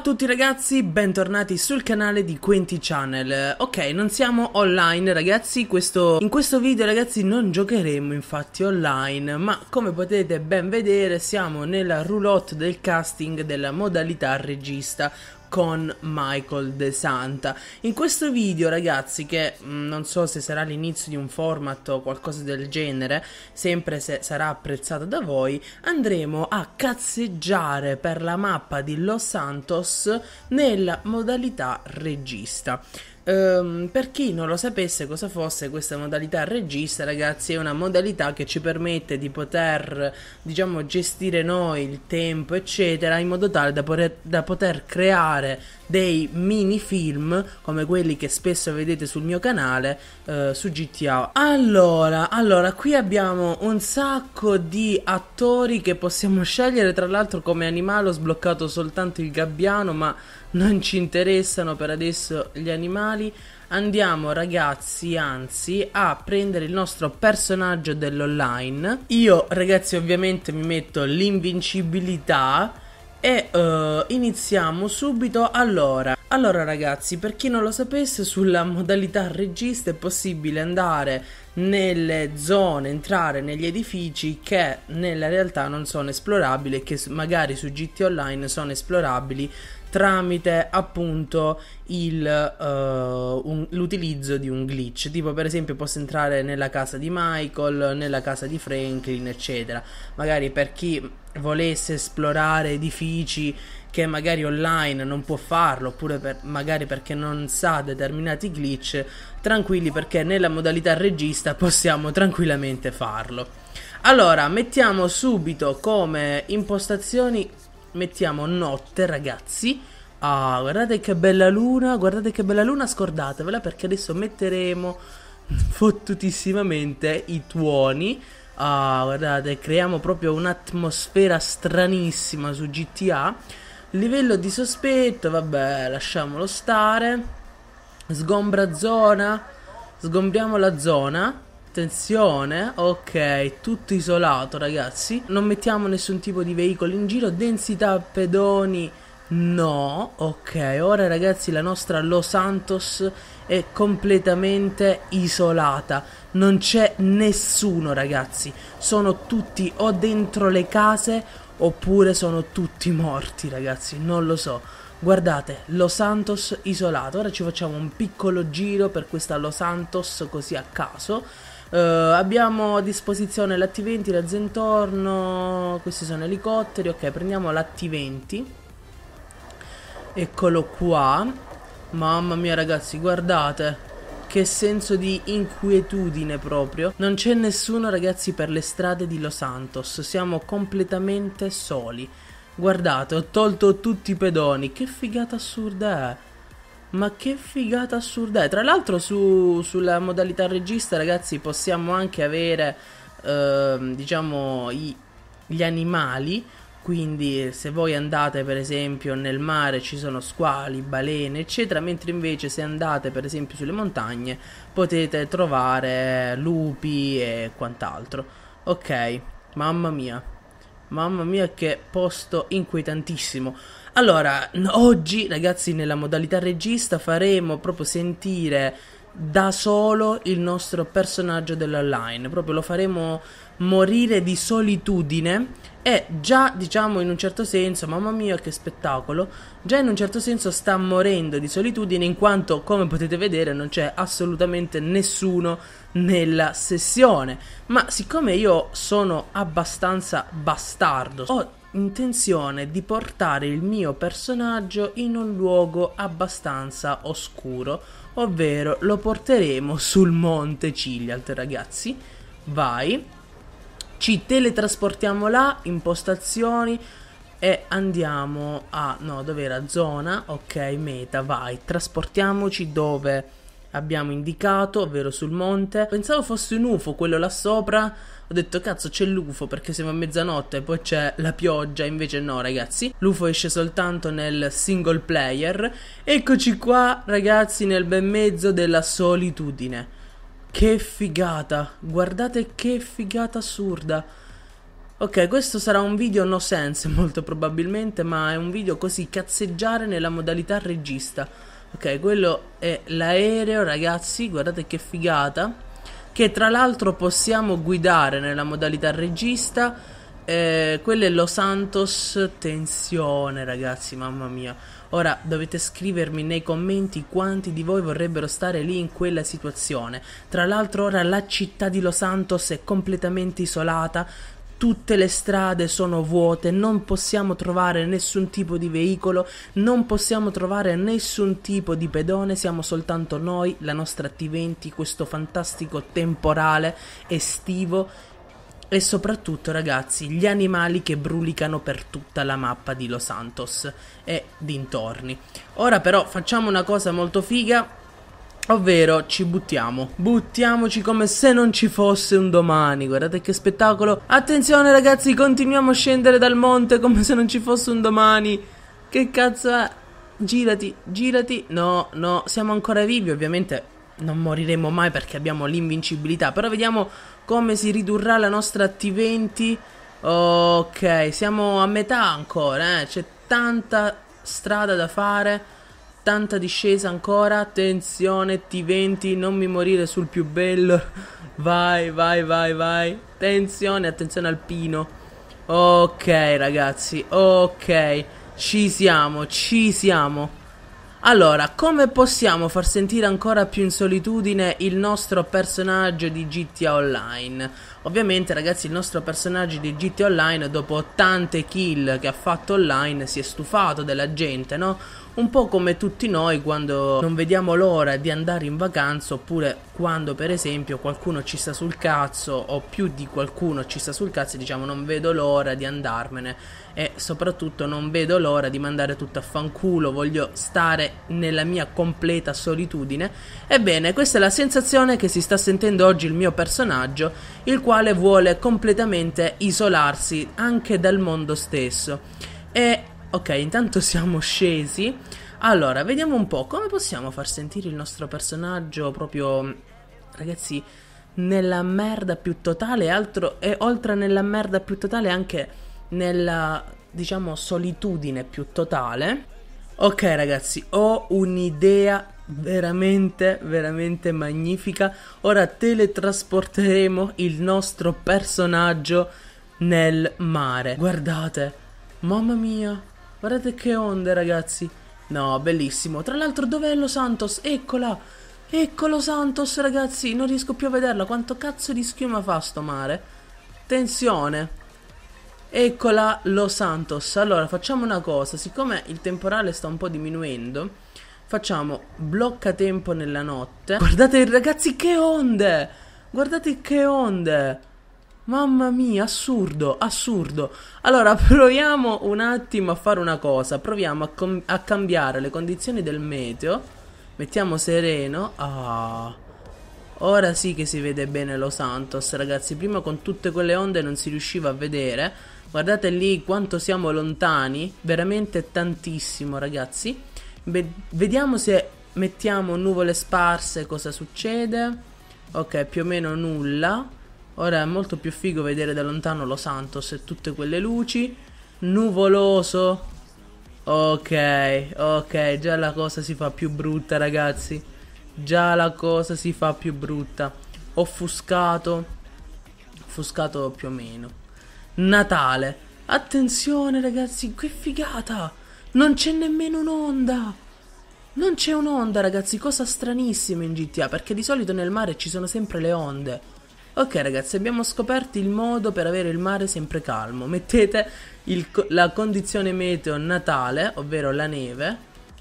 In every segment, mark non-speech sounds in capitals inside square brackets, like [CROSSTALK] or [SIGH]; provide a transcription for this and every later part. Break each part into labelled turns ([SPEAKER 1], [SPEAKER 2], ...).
[SPEAKER 1] Ciao a tutti ragazzi, bentornati sul canale di Quenti Channel Ok, non siamo online ragazzi, questo... in questo video ragazzi non giocheremo infatti online Ma come potete ben vedere siamo nella roulotte del casting della modalità regista con Michael De Santa. In questo video, ragazzi, che mm, non so se sarà l'inizio di un format o qualcosa del genere, sempre se sarà apprezzato da voi, andremo a cazzeggiare per la mappa di Los Santos nella modalità regista. Um, per chi non lo sapesse cosa fosse questa modalità regista, ragazzi, è una modalità che ci permette di poter, diciamo, gestire noi il tempo, eccetera, in modo tale da poter, da poter creare dei mini film come quelli che spesso vedete sul mio canale eh, su GTA. Allora, allora, qui abbiamo un sacco di attori che possiamo scegliere, tra l'altro come animale ho sbloccato soltanto il gabbiano, ma non ci interessano per adesso gli animali. Andiamo ragazzi, anzi, a prendere il nostro personaggio dell'online. Io ragazzi ovviamente mi metto l'invincibilità e uh, iniziamo subito allora. Allora ragazzi, per chi non lo sapesse, sulla modalità regista è possibile andare nelle zone, entrare negli edifici che nella realtà non sono esplorabili e che magari su GT Online sono esplorabili tramite appunto il, uh, un, l'utilizzo di un glitch tipo per esempio posso entrare nella casa di Michael nella casa di Franklin eccetera magari per chi volesse esplorare edifici che magari online non può farlo oppure per, magari perché non sa determinati glitch tranquilli perché nella modalità regista possiamo tranquillamente farlo allora mettiamo subito come impostazioni mettiamo notte, ragazzi. Ah, guardate che bella luna, guardate che bella luna, scordatevela perché adesso metteremo [LAUGHS] fottutissimamente i tuoni. Ah, guardate, creiamo proprio un'atmosfera stranissima su GTA. Livello di sospetto, vabbè, lasciamolo stare. Sgombra zona, sgombriamo la zona. Attenzione, ok, tutto isolato ragazzi. Non mettiamo nessun tipo di veicolo in giro, densità pedoni no, ok. Ora ragazzi la nostra Los Santos è completamente isolata. Non c'è nessuno ragazzi, sono tutti o dentro le case oppure sono tutti morti ragazzi, non lo so. Guardate, Los Santos isolato. Ora ci facciamo un piccolo giro per questa Los Santos così a caso Uh, abbiamo a disposizione la T20, la Zentorno, questi sono elicotteri, ok prendiamo la T20 Eccolo qua Mamma mia ragazzi guardate che senso di inquietudine proprio. Non c'è nessuno ragazzi per le strade di Los Santos, siamo completamente soli. Guardate, ho tolto tutti i pedoni, che figata assurda è. Ma che figata assurda è. Tra l'altro su, sulla modalità regista, ragazzi, possiamo anche avere, eh, diciamo, i, gli animali. Quindi se voi andate per esempio nel mare ci sono squali, balene, eccetera, mentre invece se andate per esempio sulle montagne potete trovare lupi e quant'altro. Ok, mamma mia. Mamma mia che posto inquietantissimo. Allora, oggi ragazzi nella modalità regista faremo proprio sentire da solo il nostro personaggio dell'online, proprio lo faremo morire di solitudine e già diciamo in un certo senso, mamma mia che spettacolo, già in un certo senso sta morendo di solitudine in quanto come potete vedere non c'è assolutamente nessuno nella sessione, ma siccome io sono abbastanza bastardo, ho intenzione di portare il mio personaggio in un luogo abbastanza oscuro, ovvero lo porteremo sul monte Cilialt, ragazzi. Vai. Ci teletrasportiamo là, impostazioni e andiamo a no, dov'era zona? Ok, meta, vai. Trasportiamoci dove abbiamo indicato, ovvero sul monte. Pensavo fosse un UFO quello là sopra ho detto cazzo c'è l'UFO perché siamo a mezzanotte e poi c'è la pioggia, invece no ragazzi, l'UFO esce soltanto nel single player. Eccoci qua ragazzi nel bel mezzo della solitudine. Che figata, guardate che figata assurda. Ok, questo sarà un video no sense [LAUGHS] molto probabilmente, ma è un video così cazzeggiare nella modalità regista. Ok, quello è l'aereo ragazzi, guardate che figata che tra l'altro possiamo guidare nella modalità regista. Eh, quello è Los Santos. Tensione, ragazzi, mamma mia. Ora dovete scrivermi nei commenti quanti di voi vorrebbero stare lì in quella situazione. Tra l'altro, ora la città di Los Santos è completamente isolata, tutte le strade sono vuote, non possiamo trovare nessun tipo di veicolo, non possiamo trovare nessun tipo di pedone, siamo soltanto noi, la nostra T20, questo fantastico temporale estivo e soprattutto ragazzi gli animali che brulicano per tutta la mappa di Los Santos e dintorni. Ora però facciamo una cosa molto figa Ovvero ci buttiamo, buttiamoci come se non ci fosse un domani, guardate che spettacolo Attenzione ragazzi, continuiamo a scendere dal monte come se non ci fosse un domani Che cazzo è? Girati, girati, no, no, siamo ancora vivi ovviamente non moriremo mai perché abbiamo l'invincibilità. Però vediamo come si ridurrà la nostra T20. Ok, siamo a metà ancora, eh? c'è tanta strada da fare tanta discesa ancora, attenzione T20, non mi morire sul più bello, [LAUGHS] vai, vai, vai, vai, attenzione, attenzione Alpino, ok ragazzi, ok, ci siamo, ci siamo. Allora, come possiamo far sentire ancora più in solitudine il nostro personaggio di GTA Online? Ovviamente ragazzi il nostro personaggio di GT Online dopo tante kill che ha fatto online si è stufato della gente, no? Un po' come tutti noi quando non vediamo l'ora di andare in vacanza oppure quando per esempio qualcuno ci sta sul cazzo o più di qualcuno ci sta sul cazzo e diciamo non vedo l'ora di andarmene e soprattutto non vedo l'ora di mandare tutto a fanculo, voglio stare nella mia completa solitudine. Ebbene, questa è la sensazione che si sta sentendo oggi il mio personaggio, il quale vuole completamente isolarsi anche dal mondo stesso. E ok, intanto [LAUGHS] siamo scesi. Allora, vediamo un po' come possiamo far sentire il nostro personaggio proprio ragazzi nella merda più totale altro, e oltre nella merda più totale anche nella diciamo solitudine più totale. Ok ragazzi, ho un'idea veramente veramente magnifica ora teletrasporteremo il nostro personaggio nel mare guardate mamma mia guardate che onde ragazzi no bellissimo tra l'altro dov'è lo Santos eccola eccolo Santos ragazzi non riesco più a vederla quanto cazzo di schiuma fa sto mare tensione eccola lo Santos allora facciamo una cosa siccome il temporale sta un po' diminuendo Facciamo blocca tempo nella notte. Guardate ragazzi che onde! Guardate che onde! Mamma mia, assurdo, assurdo. Allora, [LAUGHS] proviamo un attimo a fare una cosa. Proviamo a, a cambiare le condizioni del meteo. Mettiamo sereno. Ah. Ora sì che si vede bene lo Santos, ragazzi. Prima con tutte quelle onde non si riusciva a vedere. Guardate lì quanto siamo lontani. Veramente tantissimo, ragazzi. Be- vediamo se mettiamo nuvole sparse cosa succede. Ok, più o meno nulla. Ora è molto più figo vedere da lontano lo Santos e tutte quelle luci. Nuvoloso. Ok, ok, già la cosa si fa più brutta ragazzi. Già la cosa si fa più brutta. Offuscato. Offuscato più o meno. Natale. Attenzione ragazzi, che figata! Non c'è nemmeno un'onda! Non c'è un'onda, ragazzi, cosa stranissima in GTA, perché di solito nel mare ci sono sempre le onde. Ok ragazzi, abbiamo scoperto il modo per avere il mare sempre calmo. Mettete il, la condizione meteo natale, ovvero la neve.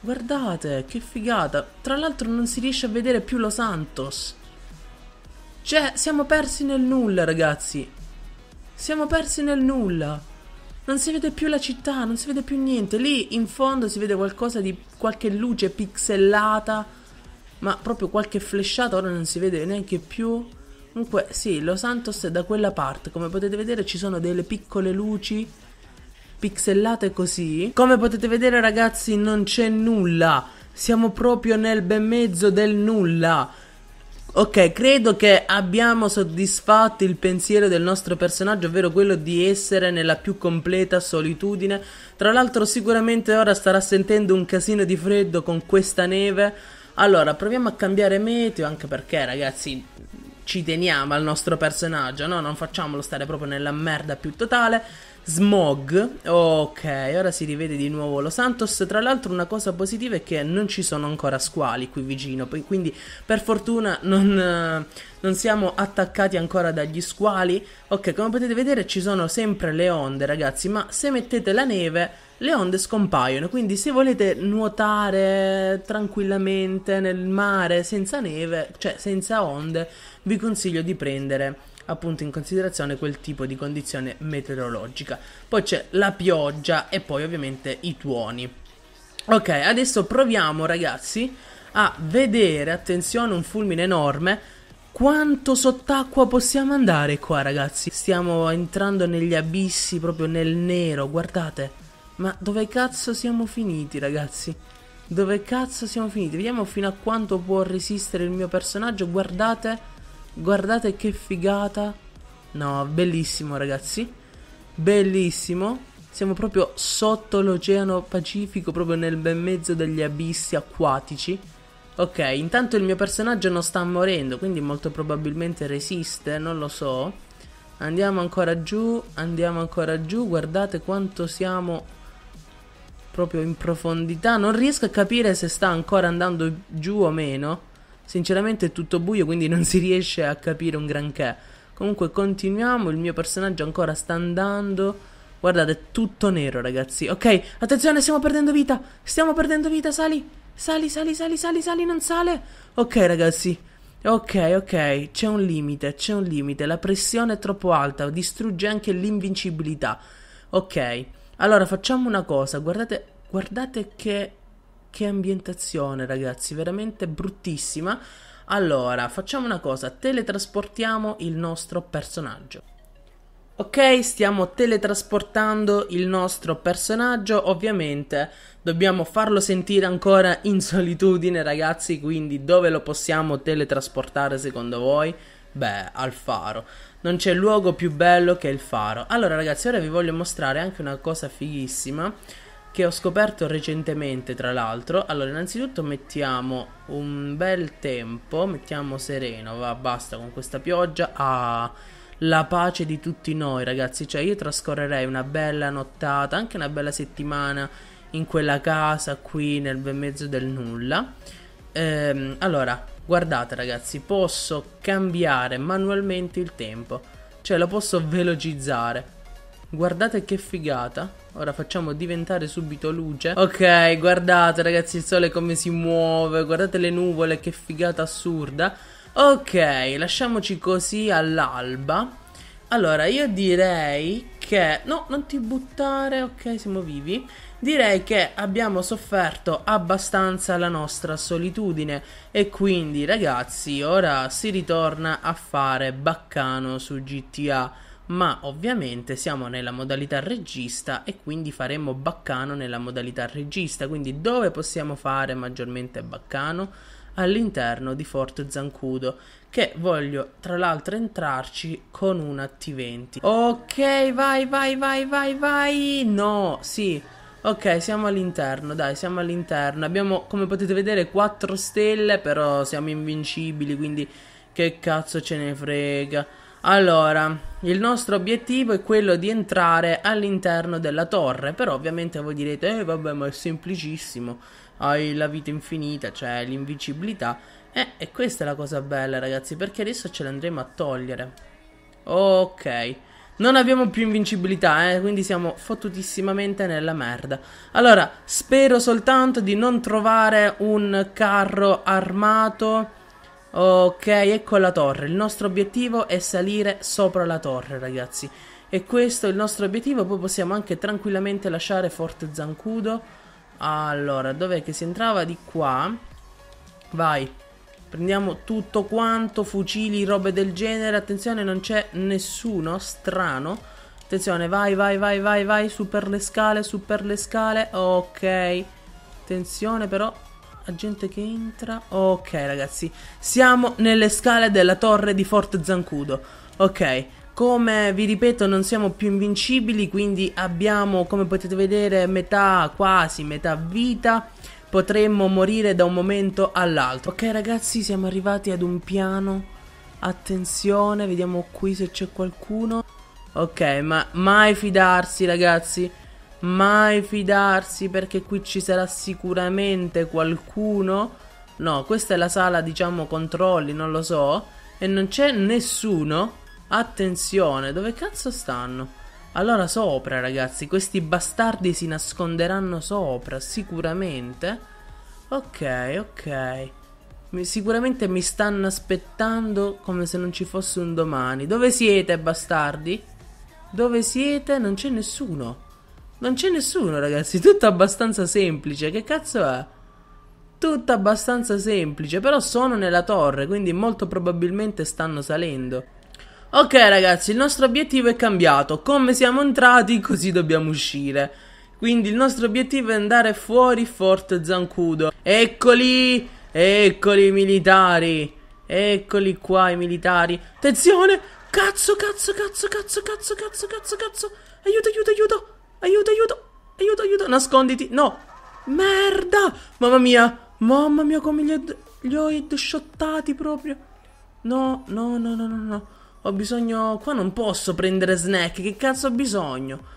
[SPEAKER 1] Guardate, che figata. Tra l'altro non si riesce a vedere più Los Santos. Cioè, siamo persi nel nulla, ragazzi. Siamo persi nel nulla non si vede più la città, non si vede più niente. Lì in fondo si vede qualcosa di qualche luce pixellata, ma proprio qualche flashata ora non si vede neanche più. Comunque, sì, Los Santos è da quella parte. Come potete vedere, ci sono delle piccole luci pixellate così. Come potete vedere, ragazzi, non c'è nulla. Siamo proprio nel ben mezzo del nulla. Ok, credo che abbiamo soddisfatto il pensiero del nostro personaggio, ovvero quello di essere nella più completa solitudine. Tra l'altro sicuramente ora starà sentendo un casino di freddo con questa neve. Allora, proviamo a cambiare meteo, anche perché ragazzi ci teniamo al nostro personaggio, no? Non facciamolo stare proprio nella merda più totale. Smog, ok, ora si rivede di nuovo lo Santos. Tra l'altro, una cosa positiva è che non ci sono ancora squali qui vicino. Quindi, per fortuna, non, eh, non siamo attaccati ancora dagli squali. Ok, come potete vedere, ci sono sempre le onde, ragazzi. Ma se mettete la neve, le onde scompaiono. Quindi, se volete nuotare tranquillamente nel mare senza neve, cioè senza onde, vi consiglio di prendere appunto in considerazione quel tipo di condizione meteorologica. Poi c'è la pioggia e poi ovviamente i tuoni. Ok, adesso proviamo ragazzi a vedere, attenzione, un fulmine enorme. Quanto sott'acqua possiamo andare qua ragazzi? Stiamo entrando negli abissi, proprio nel nero, guardate. Ma dove cazzo siamo finiti ragazzi? Dove cazzo siamo finiti? Vediamo fino a quanto può resistere il mio personaggio, guardate Guardate che figata. No, bellissimo ragazzi. Bellissimo. Siamo proprio sotto l'oceano Pacifico, proprio nel bel mezzo degli abissi acquatici. Ok, intanto il mio personaggio non sta morendo, quindi molto probabilmente resiste, non lo so. Andiamo ancora giù, andiamo ancora giù, guardate quanto siamo proprio in profondità. Non riesco a capire se sta ancora andando giù o meno. Sinceramente è tutto buio, quindi non si riesce a capire un granché. Comunque continuiamo, il mio personaggio ancora sta andando. Guardate, è tutto nero, ragazzi. Ok, attenzione, stiamo perdendo vita. Stiamo perdendo vita, sali. Sali, sali, sali, sali, sali, non sale. Ok, ragazzi. Ok, ok, c'è un limite, c'è un limite. La pressione è troppo alta, distrugge anche l'invincibilità. Ok, allora facciamo una cosa. Guardate, guardate che che ambientazione, ragazzi, veramente bruttissima. Allora, facciamo una cosa, teletrasportiamo il nostro personaggio. Ok, stiamo teletrasportando il nostro personaggio, ovviamente dobbiamo farlo sentire ancora in solitudine ragazzi, quindi dove lo possiamo teletrasportare secondo voi? Beh, al faro. Non c'è luogo più bello che il faro. Allora ragazzi, ora vi voglio mostrare anche una cosa fighissima che ho scoperto recentemente, tra l'altro. Allora, innanzitutto mettiamo un bel tempo, mettiamo sereno, va, basta con questa pioggia. Ah, la pace di tutti noi, ragazzi. Cioè, io trascorrerei una bella nottata, anche una bella settimana in quella casa qui nel bel mezzo del nulla. Ehm, allora, guardate, ragazzi, posso cambiare manualmente il tempo. Cioè, lo posso velocizzare Guardate che figata. Ora facciamo diventare subito luce. Ok, guardate ragazzi il sole come si muove. Guardate le nuvole, che figata assurda. Ok, lasciamoci così all'alba. Allora, io direi che... No, non ti buttare, ok, siamo vivi. Direi che abbiamo sofferto abbastanza la nostra solitudine e quindi ragazzi ora si ritorna a fare baccano su GTA ma ovviamente siamo nella modalità regista e quindi faremo baccano nella modalità regista, quindi dove possiamo fare maggiormente baccano? All'interno di Fort Zancudo, che voglio tra l'altro entrarci con una T20. Ok, vai, vai, vai, vai, vai! No, sì. Ok, siamo all'interno, dai, siamo all'interno. Abbiamo, come potete vedere, 4 stelle, però siamo invincibili, quindi che cazzo ce ne frega. Allora, il nostro obiettivo è quello di entrare all'interno della torre, però ovviamente voi direte, eh vabbè ma è semplicissimo, hai la vita infinita, cioè l'invincibilità, eh, e questa è la cosa bella ragazzi, perché adesso ce l'andremo a togliere. Ok, non abbiamo più invincibilità, eh, quindi siamo fottutissimamente nella merda. Allora, spero soltanto di non trovare un carro armato Ok, ecco la torre. Il nostro obiettivo è salire sopra la torre, ragazzi. E questo è il nostro obiettivo. Poi possiamo anche tranquillamente lasciare Forte Zancudo. Allora, dov'è che si entrava? Di qua. Vai. Prendiamo tutto quanto, fucili, robe del genere. Attenzione, non c'è nessuno. Strano. Attenzione, vai, vai, vai, vai, vai. Su per le scale, su per le scale. Ok. Attenzione però gente che entra. Ok, ragazzi. Siamo nelle scale della torre di Fort Zancudo. Ok. Come vi ripeto non siamo più invincibili, quindi abbiamo come potete vedere metà, quasi metà vita potremmo morire da un momento all'altro. Ok ragazzi, siamo arrivati ad un piano. Attenzione, vediamo qui se c'è qualcuno. Ok, ma mai fidarsi ragazzi mai fidarsi perché qui ci sarà sicuramente qualcuno. No, questa è la sala, diciamo, controlli, non lo so. E non c'è nessuno. Attenzione, dove cazzo stanno? Allora sopra, ragazzi, questi bastardi si nasconderanno sopra, sicuramente. Ok, ok. sicuramente mi stanno aspettando come se non ci fosse un domani. Dove siete, bastardi? Dove siete? Non c'è nessuno. Non c'è nessuno, ragazzi. [LAUGHS] Tutto abbastanza semplice. Che cazzo è? Tutto abbastanza semplice. Però sono nella torre, quindi molto probabilmente stanno salendo. Ok, ragazzi, il nostro obiettivo è cambiato. Come siamo entrati, [LAUGHS] così dobbiamo uscire. Quindi il nostro obiettivo è andare fuori Fort Zancudo. Eccoli! Eccoli i militari! Eccoli qua i militari. Attenzione! Cazzo, cazzo, cazzo, cazzo, cazzo, cazzo, cazzo, cazzo! Aiuto, aiuto, aiuto! Aiuto, aiuto, aiuto, aiuto, nasconditi, no, merda, mamma mia, mamma mia come gli ho, gli ho headshottati proprio, no, no, no, no, no, no, ho bisogno, qua non posso prendere snack, che cazzo ho bisogno?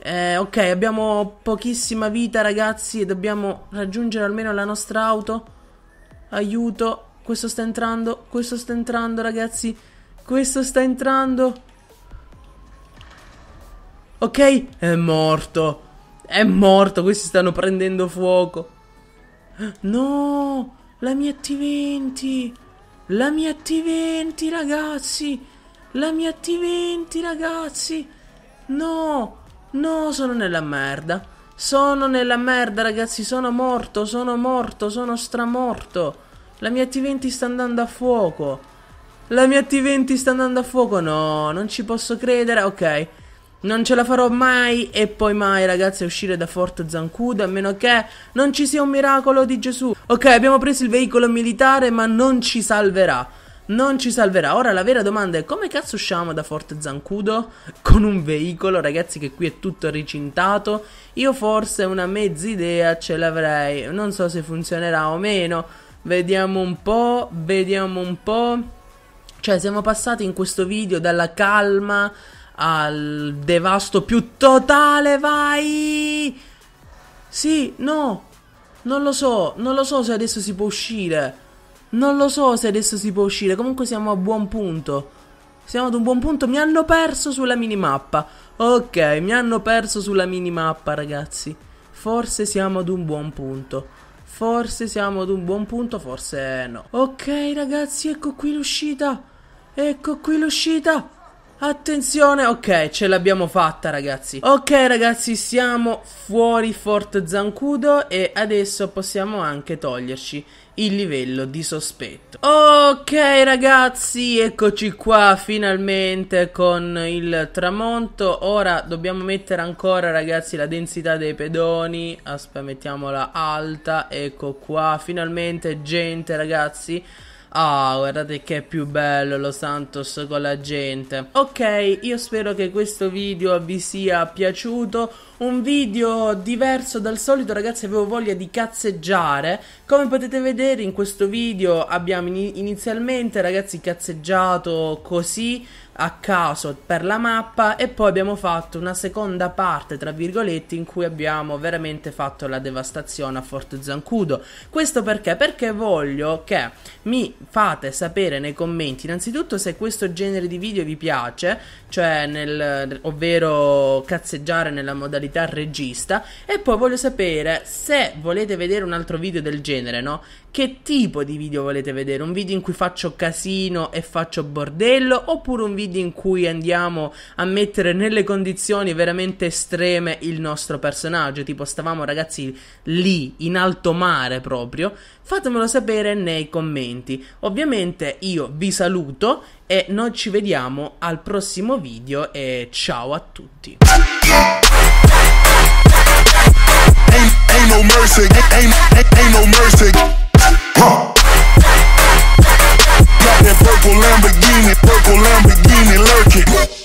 [SPEAKER 1] Eh, ok, abbiamo pochissima vita ragazzi e dobbiamo raggiungere almeno la nostra auto, aiuto, questo sta entrando, questo sta entrando ragazzi, questo sta entrando... Ok? È morto. È morto. Questi stanno prendendo fuoco. No! La mia T20! La mia T20, ragazzi! La mia T20, ragazzi! No! No, sono nella merda. Sono nella merda, ragazzi. Sono morto, sono morto, sono stramorto. La mia T20 sta andando a fuoco. La mia T20 sta andando a fuoco. No, non ci posso credere. Ok. Non ce la farò mai e poi mai, ragazzi, a uscire da Fort Zancudo, a meno che non ci sia un miracolo di Gesù. Ok, abbiamo preso il veicolo militare, ma non ci salverà. Non ci salverà. Ora la vera domanda è come cazzo usciamo da Fort Zancudo con un veicolo, ragazzi, che qui è tutto ricintato. Io forse una mezza idea ce l'avrei. Non so se funzionerà o meno. Vediamo un po', vediamo un po'. Cioè, siamo passati in questo video dalla calma al devasto più totale, vai! Sì, no, non lo so, non lo so se adesso si può uscire. Non lo so se adesso si può uscire, comunque siamo a buon punto. Siamo ad un buon punto, mi hanno perso sulla minimappa. Ok, mi hanno perso sulla minimappa, ragazzi. Forse siamo ad un buon punto. Forse siamo ad un buon punto, forse no. Ok, ragazzi, ecco qui l'uscita. Ecco qui l'uscita. Attenzione, ok, ce l'abbiamo fatta ragazzi Ok ragazzi, siamo fuori Fort Zancudo e adesso possiamo anche toglierci il livello di sospetto Ok ragazzi, eccoci qua finalmente con il tramonto Ora dobbiamo mettere ancora ragazzi la densità dei pedoni Aspetta, mettiamola alta, ecco qua, finalmente gente ragazzi Ah, oh, guardate che è più bello lo Santos con la gente. Ok, io spero che questo video vi sia piaciuto. Un video diverso dal solito, ragazzi, avevo voglia di cazzeggiare. Come potete vedere in questo video abbiamo in inizialmente, ragazzi, cazzeggiato così a caso per la mappa e poi abbiamo fatto una seconda parte tra virgolette in cui abbiamo veramente fatto la devastazione a Forte Zancudo questo perché? perché voglio che mi fate sapere nei commenti innanzitutto se questo genere di video vi piace cioè nel ovvero cazzeggiare nella modalità regista e poi voglio sapere se volete vedere un altro video del genere no? che tipo di video volete vedere un video in cui faccio casino e faccio bordello oppure un video video in cui andiamo a mettere nelle condizioni veramente estreme il nostro personaggio, tipo stavamo ragazzi lì in alto mare proprio, fatemelo sapere nei commenti. Ovviamente io vi saluto e noi ci vediamo al prossimo video e ciao a tutti. Ain't, ain't no mercy, ain't, ain't, ain't no mercy. Huh. that purple Lamborghini, purple Lamborghini lurking.